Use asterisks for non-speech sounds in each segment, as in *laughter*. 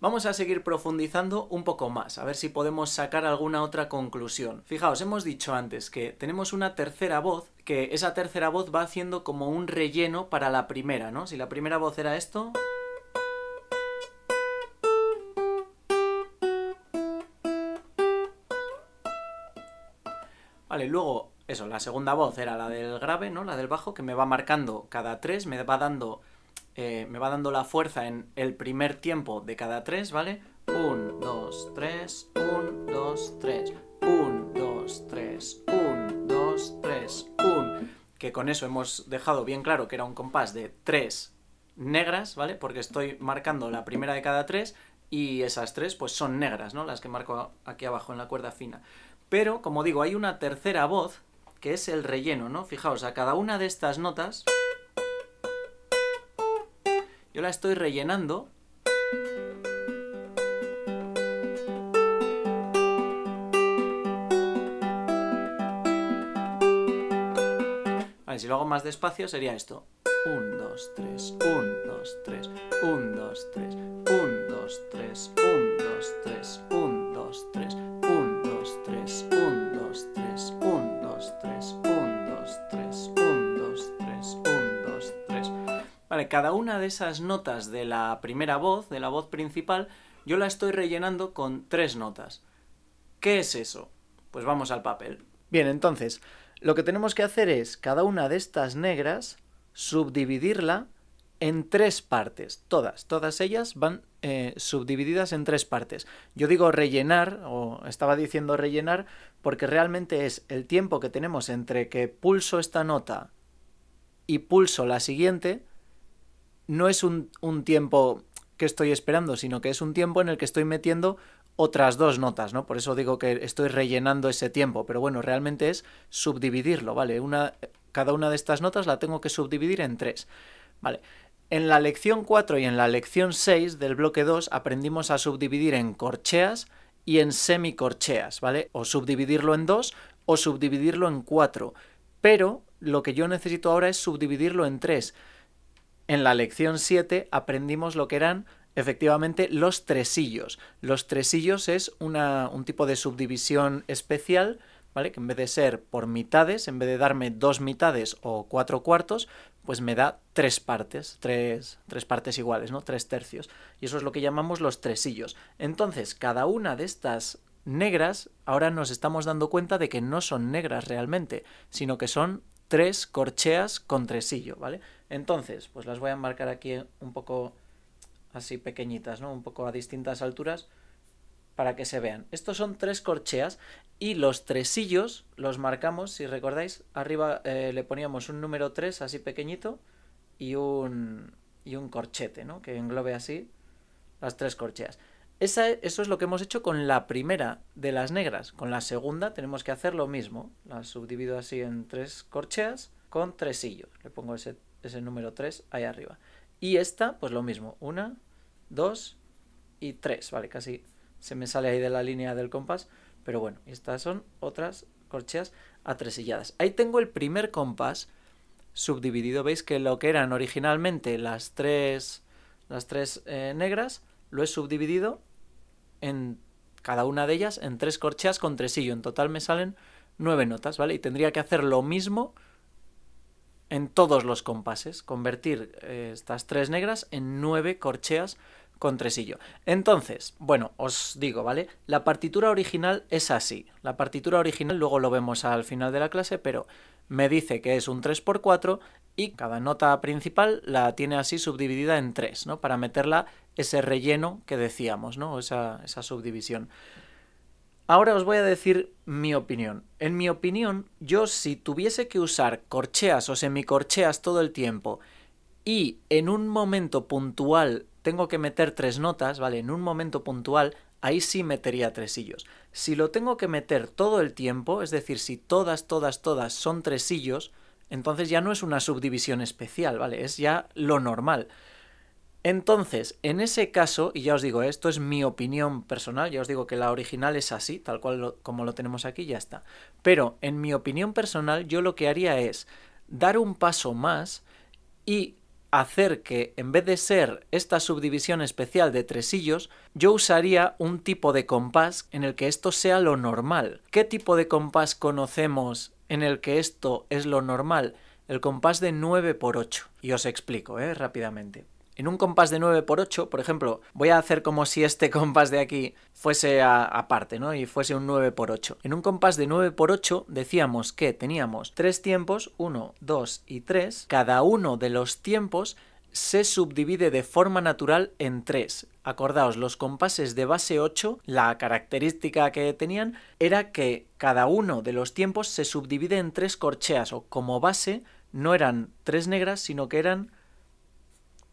Vamos a seguir profundizando un poco más, a ver si podemos sacar alguna otra conclusión. Fijaos, hemos dicho antes que tenemos una tercera voz, que esa tercera voz va haciendo como un relleno para la primera, ¿no? Si la primera voz era esto... Vale, luego, eso, la segunda voz era la del grave, ¿no? La del bajo, que me va marcando cada tres, me va dando eh, me va dando la fuerza en el primer tiempo de cada tres, ¿vale? 1, 2, 3, 1, 2, 3, 1, 2, 3, 1, 2, 3, 1. Que con eso hemos dejado bien claro que era un compás de tres negras, ¿vale? Porque estoy marcando la primera de cada tres y esas tres pues son negras, ¿no? Las que marco aquí abajo en la cuerda fina. Pero, como digo, hay una tercera voz que es el relleno, ¿no? Fijaos, a cada una de estas notas yo la estoy rellenando. si lo hago más despacio sería esto. 1, 2, 3, 1, 2, 3, 1, 2, 3, 1, 2, 3, 1, 2, 3, 1, 2, 3. cada una de esas notas de la primera voz, de la voz principal, yo la estoy rellenando con tres notas. ¿Qué es eso? Pues vamos al papel. Bien, entonces, lo que tenemos que hacer es cada una de estas negras subdividirla en tres partes, todas, todas ellas van eh, subdivididas en tres partes. Yo digo rellenar, o estaba diciendo rellenar, porque realmente es el tiempo que tenemos entre que pulso esta nota y pulso la siguiente, no es un, tiempo que estoy esperando, sino que es un tiempo en el que estoy metiendo otras dos notas, ¿no? Por eso digo que estoy rellenando ese tiempo, pero bueno, realmente es subdividirlo, ¿vale? cada una de estas notas la tengo que subdividir en tres, ¿vale? En la lección 4 y en la lección 6 del bloque 2 aprendimos a subdividir en corcheas y en semicorcheas, ¿vale? O subdividirlo en dos o subdividirlo en cuatro, pero lo que yo necesito ahora es subdividirlo en tres en la lección 7 aprendimos lo que eran efectivamente los tresillos. Los tresillos es un tipo de subdivisión especial, ¿vale? Que en vez de ser por mitades, en vez de darme dos mitades o cuatro cuartos, pues me da tres partes, tres, tres partes iguales, ¿no? Tres tercios. Y eso es lo que llamamos los tresillos. Entonces, cada una de estas negras, ahora nos estamos dando cuenta de que no son negras realmente, sino que son tres corcheas con tresillo, ¿vale? Entonces, pues las voy a marcar aquí un poco así pequeñitas, ¿no? Un poco a distintas alturas para que se vean. Estos son tres corcheas y los tresillos los marcamos, si recordáis, arriba eh, le poníamos un número 3 así pequeñito y un, un corchete, ¿no? Que englobe así las tres corcheas. eso es lo que hemos hecho con la primera de las negras. Con la segunda tenemos que hacer lo mismo. La subdivido así en tres corcheas con tresillos. Le pongo ese es el número 3 ahí arriba. Y esta, pues lo mismo, 1, 2 y 3, vale, casi se me sale ahí de la línea del compás, pero bueno, estas son otras corcheas atresilladas. Ahí tengo el primer compás subdividido, veis que lo que eran originalmente las tres, las tres eh, negras, lo he subdividido en cada una de ellas en tres corcheas con tresillo, en total me salen nueve notas, ¿vale? Y tendría que hacer lo mismo en todos los compases, convertir eh, estas tres negras en nueve corcheas con tresillo. Entonces, bueno, os digo, ¿vale? La partitura original es así. La partitura original, luego lo vemos al final de la clase, pero me dice que es un 3x4 y cada nota principal la tiene así subdividida en tres, ¿no? Para meterla ese relleno que decíamos, ¿no? esa subdivisión. Ahora os voy a decir mi opinión. En mi opinión, yo si tuviese que usar corcheas o semicorcheas todo el tiempo y en un momento puntual tengo que meter tres notas, ¿vale? En un momento puntual, ahí sí metería tresillos. Si lo tengo que meter todo el tiempo, es decir, si todas, todas, todas son tresillos, entonces ya no es una subdivisión especial, ¿vale? Es ya lo normal. Entonces, en ese caso, y ya os digo, esto es mi opinión personal, ya os digo que la original es así, tal cual como lo tenemos aquí, ya está. Pero en mi opinión personal, yo lo que haría es dar un paso más y hacer que, en vez de ser esta subdivisión especial de tresillos, yo usaría un tipo de compás en el que esto sea lo normal. ¿Qué tipo de compás conocemos en el que esto es lo normal? El compás de 9 por 8 Y os explico, ¿eh? rápidamente. En un compás de 9 por 8, por ejemplo, voy a hacer como si este *laughs* compás de aquí fuese aparte, ¿no? Y fuese un 9 por 8. En un compás de 9 x 8 decíamos que teníamos tres tiempos, 1, 2 y 3. Cada uno de los tiempos se subdivide de forma natural en 3. Acordaos, los compases de base 8, la característica que tenían era que cada uno de los tiempos se subdivide en tres corcheas, o como base no eran tres negras, sino que eran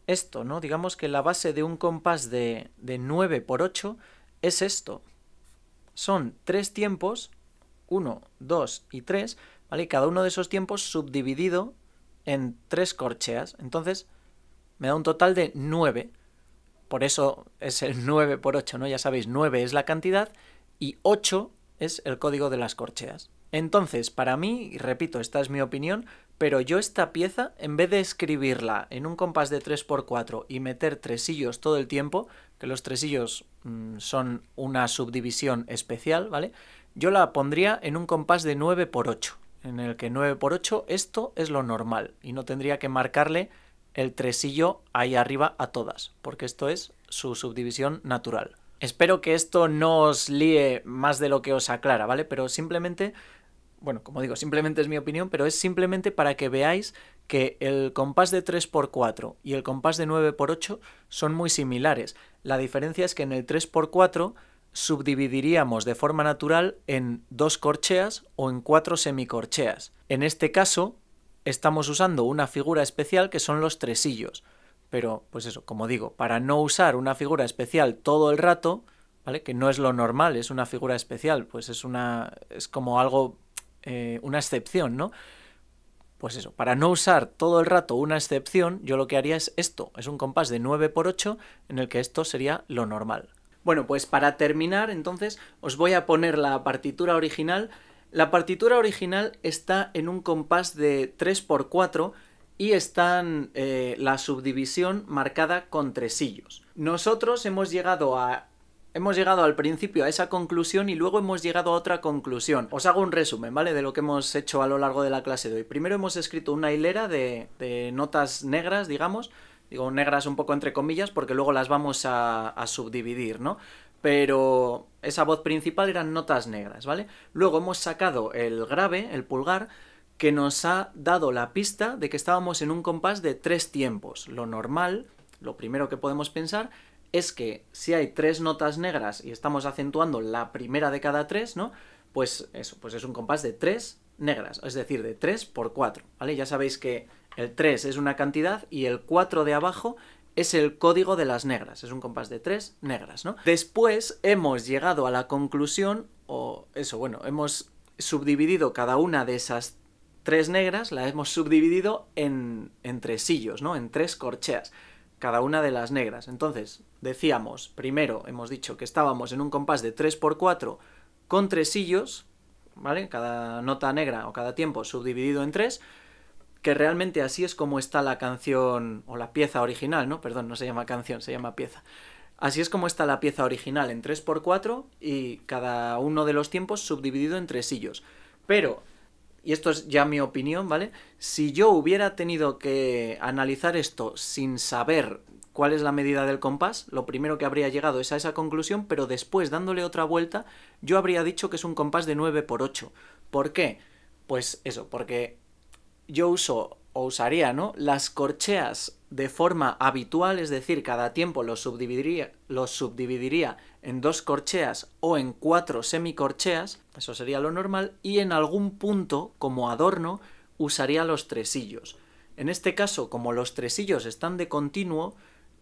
esto, ¿no? Digamos que la base de un compás de, 9 por 8 es esto. Son tres tiempos, 1, 2 y 3, ¿vale? cada uno de esos tiempos subdividido en tres corcheas. Entonces, me da un total de 9. Por eso es el 9 por 8, ¿no? Ya sabéis, 9 es la cantidad y 8 es el código de las corcheas. Entonces, para mí, y repito, esta es mi opinión, pero yo esta pieza, en vez de escribirla en un compás de 3x4 y meter tresillos todo el tiempo, que los tresillos mm, son una subdivisión especial, ¿vale? Yo la pondría en un compás de 9x8, en el que 9x8 esto es lo normal, y no tendría que marcarle el tresillo ahí arriba a todas, porque esto es su subdivisión natural. Espero que esto no os líe más de lo que os aclara, ¿vale? Pero simplemente bueno, como digo, simplemente es mi opinión, pero es simplemente para que veáis que el compás de 3x4 y el compás de 9x8 son muy similares. La diferencia es que en el 3x4 subdividiríamos de forma natural en dos corcheas o en cuatro semicorcheas. En este caso, estamos usando una figura especial que son los tresillos. Pero, pues eso, como digo, para no usar una figura especial todo el rato, ¿vale? Que no es lo normal, es una figura especial, pues es una. es como algo eh, una excepción, ¿no? Pues eso, para no usar todo el rato una excepción, yo lo que haría es esto, es un compás de 9 por 8 en el que esto sería lo normal. Bueno, pues para terminar, entonces, os voy a poner la partitura original. La partitura original está en un compás de 3 por 4 y está eh, la subdivisión marcada con tresillos. Nosotros hemos llegado a Hemos llegado al principio a esa conclusión y luego hemos llegado a otra conclusión. Os hago un resumen, ¿vale? De lo que hemos hecho a lo largo de la clase de hoy. Primero hemos escrito una hilera de, notas negras, digamos. Digo negras un poco entre comillas porque luego las vamos a, a subdividir, ¿no? Pero esa voz principal eran notas negras, ¿vale? Luego hemos sacado el grave, el pulgar, que nos ha dado la pista de que estábamos en un compás de tres tiempos. Lo normal, lo primero que podemos pensar, es que si hay tres notas negras y estamos acentuando la primera de cada tres, ¿no? Pues eso, pues es un compás de tres negras, es decir, de tres por cuatro. ¿vale? Ya sabéis que el 3 es una cantidad y el 4 de abajo es el código de las negras, es un compás de tres negras, ¿no? Después hemos llegado a la conclusión, o eso, bueno, hemos subdividido cada una de esas tres negras, la hemos subdividido en, en tresillos, ¿no? En tres corcheas, cada una de las negras. Entonces, decíamos, primero hemos dicho que estábamos en un compás de 3x4 con tresillos, ¿vale? Cada nota negra o cada tiempo subdividido en tres, que realmente así es como está la canción o la pieza original, ¿no? Perdón, no se llama canción, se llama pieza. Así es como está la pieza original en 3x4 y cada uno de los tiempos subdividido en tresillos. Pero y esto es ya mi opinión, ¿vale? Si yo hubiera tenido que analizar esto sin saber cuál es la medida del compás, lo primero que habría llegado es a esa conclusión, pero después, dándole otra vuelta, yo habría dicho que es un compás de 9 por 8. ¿Por qué? Pues eso, porque yo uso o usaría, ¿no? Las corcheas de forma habitual, es decir, cada tiempo los subdividiría, subdividiría en dos corcheas o en cuatro semicorcheas, eso sería lo normal, y en algún punto, como adorno, usaría los tresillos. En este caso, como los tresillos están de continuo,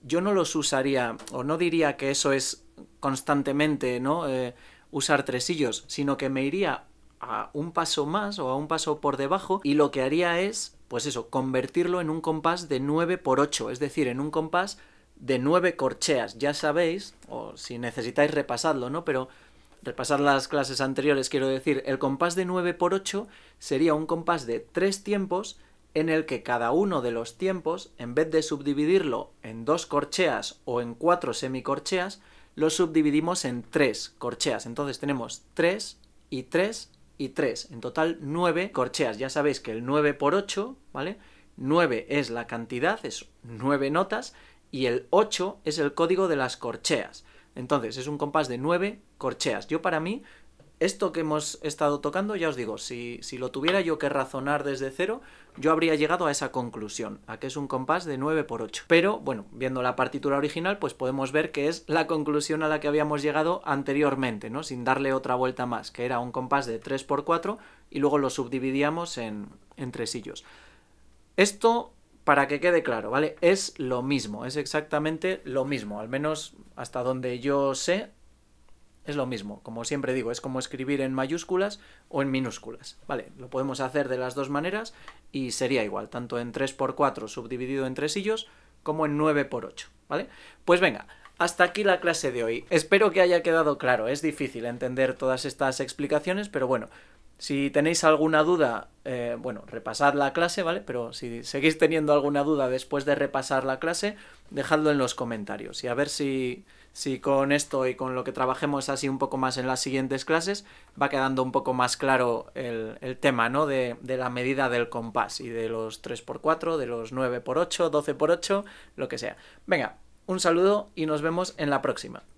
yo no los usaría, o no diría que eso es constantemente, ¿no? Eh, usar tresillos, sino que me iría a un paso más o a un paso por debajo y lo que haría es pues eso, convertirlo en un compás de 9 por 8, es decir, en un compás de 9 corcheas. Ya sabéis, o si necesitáis repasadlo, ¿no? Pero repasar las clases anteriores, quiero decir, el compás de 9 por 8 sería un compás de 3 tiempos en el que cada uno de los tiempos, en vez de subdividirlo en dos corcheas o en cuatro semicorcheas, lo subdividimos en tres corcheas. Entonces tenemos 3 y 3 y 3. En total 9 corcheas. Ya sabéis que el 9 por 8, ¿vale? 9 es la cantidad, es 9 notas, y el 8 es el código de las corcheas. Entonces, es un compás de 9 corcheas. Yo para mí esto que hemos estado tocando, ya os digo, si, lo tuviera yo que razonar desde cero, yo habría llegado a esa conclusión, a que es un compás de 9 por 8. Pero, bueno, viendo la partitura original, pues podemos ver que es la conclusión a la que habíamos llegado anteriormente, ¿no? Sin darle otra vuelta más, que era un compás de 3 por 4 y luego lo subdividíamos en, en tresillos. Esto para que quede claro, ¿vale? Es lo mismo, es exactamente lo mismo, al menos hasta donde yo sé, es lo mismo, como siempre digo, es como escribir en mayúsculas o en minúsculas, ¿vale? Lo podemos hacer de las dos maneras y sería igual, tanto en 3x4 subdividido en tresillos como en 9x8, ¿vale? Pues venga, hasta aquí la clase de hoy. Espero que haya quedado claro, es difícil entender todas estas explicaciones, pero bueno, si tenéis alguna duda, eh, bueno, repasad la clase, ¿vale? Pero si seguís teniendo alguna duda después de repasar la clase, dejadlo en los comentarios y a ver si si con esto y con lo que trabajemos así un poco más en las siguientes clases, va quedando un poco más claro el, tema, ¿no? De, de, la medida del compás y de los 3x4, de los 9x8, 12x8, lo que sea. Venga, un saludo y nos vemos en la próxima.